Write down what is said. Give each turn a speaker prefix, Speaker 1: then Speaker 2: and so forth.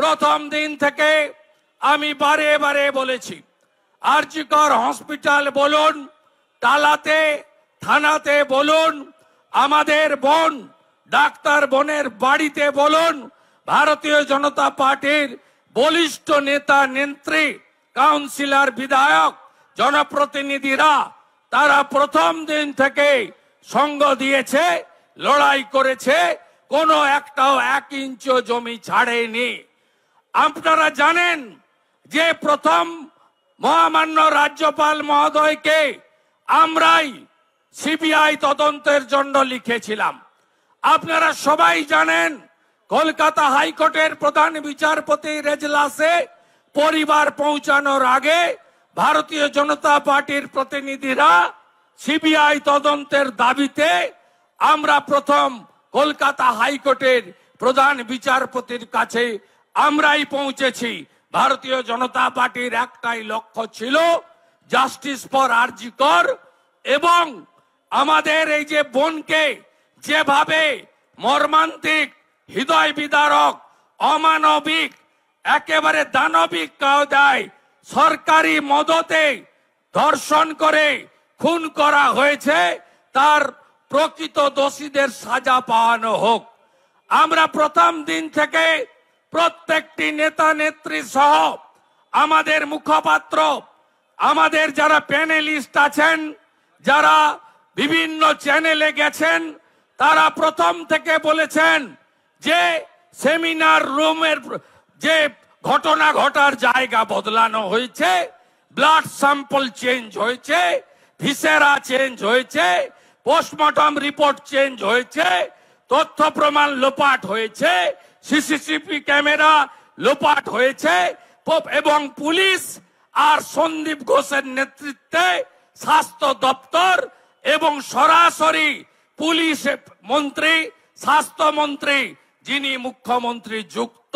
Speaker 1: প্রথম দিন থেকে আমি বারে বারে বলেছি আরজিকর হসপিটাল বলুন টালাতে থানাতে বলুন আমাদের বোন ডাক্তার বোনের বাড়িতে বলুন ভারতীয় জনতা পার্টির বলিষ্ঠ নেতা নেত্রী কাউন্সিলর বিধায়ক জনপ্রতিনিধিরা তারা প্রথম দিন থেকে সঙ্গ দিয়েছে লড়াই করেছে কোনো একটাও এক ইঞ্চ জমি ছাড়েনি আপনারা জানেন যে প্রথম মহামান্য রাজ্যপাল মহোদয়কে আমরাই সিবিআই তদন্তের জন্য লিখেছিলাম আপনারা সবাই জানেন কলকাতা হাইকোর্টের প্রধান বিচারপতি রেজলাসে পরিবার পৌঁছানোর আগে ভারতীয় জনতা পার্টির প্রতিনিধিরা সিবিআই তদন্তের দাবিতে আমরা প্রথম কলকাতা হাইকোর্টের প্রধান বিচারপতির কাছে আমরাই পৌঁছেছি ভারতীয় জনতা পার্টির একটাই লক্ষ্য ছিল জাস্টিস ফর আরজি কর এবং আমাদের এই যে বোনকে যেভাবে মর্মান্তিক হৃদয় বিদারক অমানবিক একেবারে দানবিক কায়দায় সরকারি মদতে ধর্ষণ করে খুন করা হয়েছে তার প্রকৃত দোষীদের সাজা পাওয়ানো হোক আমরা প্রথম দিন থেকে প্রত্যেকটি নেতা নেত্রী সহ আমাদের মুখপাত্র আমাদের যারা প্যানেলিস্ট আছেন যারা বিভিন্ন চ্যানেলে গেছেন তারা প্রথম থেকে বলেছেন যে সেমিনার রুমের যে ঘটনা ঘটার জায়গা বদলানো হয়েছে ব্লাড স্যাম্পল চেঞ্জ হয়েছে ভিসেরা চেঞ্জ হয়েছে পোস্টমর্টম রিপোর্ট চেঞ্জ হয়েছে তথ্য প্রমাণ লোপাট হয়েছে সিসিটিভি ক্যামেরা লোপাট হয়েছে এবং পুলিশ আর সন্দীপ ঘোষের নেতৃত্বে স্বাস্থ্য দপ্তর এবং সরাসরি পুলিশ মন্ত্রী স্বাস্থ্যমন্ত্রী যিনি মুখ্যমন্ত্রী যুক্ত